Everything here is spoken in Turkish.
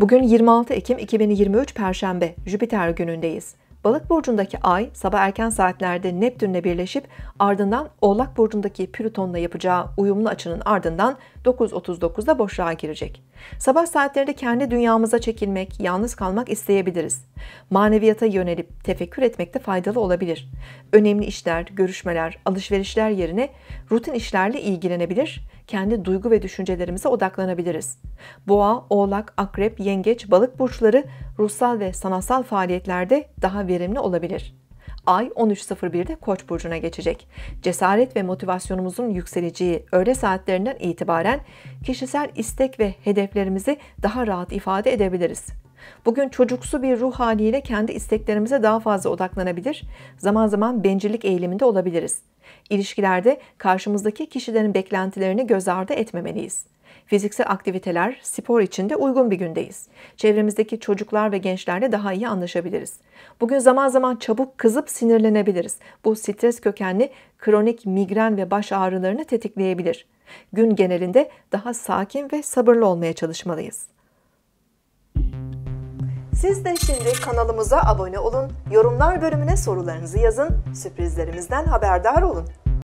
Bugün 26 Ekim 2023 Perşembe, Jüpiter günündeyiz. Balık burcundaki Ay sabah erken saatlerde Neptünle birleşip ardından Oğlak burcundaki Plüton'la yapacağı uyumlu açının ardından 9.39'da boşluğa girecek. Sabah saatlerinde kendi dünyamıza çekilmek, yalnız kalmak isteyebiliriz. Maneviyata yönelip tefekkür etmekte faydalı olabilir. Önemli işler, görüşmeler, alışverişler yerine rutin işlerle ilgilenebilir, kendi duygu ve düşüncelerimize odaklanabiliriz. Boğa, Oğlak, Akrep, Yengeç, Balık burçları ruhsal ve sanatsal faaliyetlerde daha verimli olabilir. Ay 13.01'de Koç burcuna geçecek. Cesaret ve motivasyonumuzun yükseleceği öğle saatlerinden itibaren kişisel istek ve hedeflerimizi daha rahat ifade edebiliriz. Bugün çocuksu bir ruh haliyle kendi isteklerimize daha fazla odaklanabilir, zaman zaman bencillik eğiliminde olabiliriz. İlişkilerde karşımızdaki kişilerin beklentilerini göz ardı etmemeliyiz. Fiziksel aktiviteler, spor için de uygun bir gündeyiz. Çevremizdeki çocuklar ve gençlerle daha iyi anlaşabiliriz. Bugün zaman zaman çabuk kızıp sinirlenebiliriz. Bu stres kökenli kronik migren ve baş ağrılarını tetikleyebilir. Gün genelinde daha sakin ve sabırlı olmaya çalışmalıyız. Siz de şimdi kanalımıza abone olun, yorumlar bölümüne sorularınızı yazın, sürprizlerimizden haberdar olun.